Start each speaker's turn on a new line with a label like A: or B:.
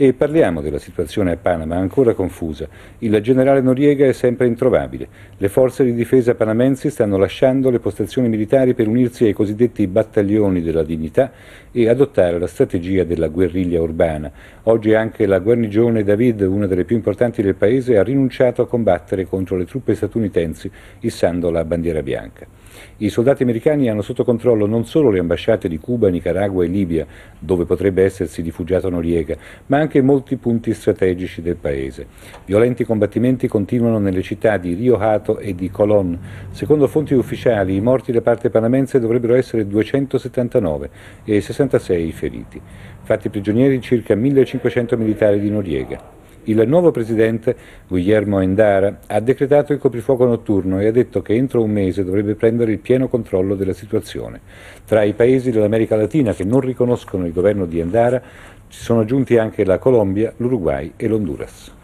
A: E parliamo della situazione a Panama, ancora confusa. Il generale Noriega è sempre introvabile. Le forze di difesa panamensi stanno lasciando le postazioni militari per unirsi ai cosiddetti battaglioni della dignità e adottare la strategia della guerriglia urbana. Oggi anche la guarnigione David, una delle più importanti del paese, ha rinunciato a combattere contro le truppe statunitensi, issando la bandiera bianca. I soldati americani hanno sotto controllo non solo le ambasciate di Cuba, Nicaragua e Libia, dove potrebbe essersi rifugiato Noriega, ma anche anche molti punti strategici del paese. Violenti combattimenti continuano nelle città di Rio Hato e di Colón. Secondo fonti ufficiali, i morti da parte panamense dovrebbero essere 279 e 66 i feriti. Fatti prigionieri circa 1500 militari di Noriega. Il nuovo presidente, Guillermo Endara, ha decretato il coprifuoco notturno e ha detto che entro un mese dovrebbe prendere il pieno controllo della situazione. Tra i paesi dell'America Latina che non riconoscono il governo di Endara ci sono giunti anche la Colombia, l'Uruguay e l'Honduras.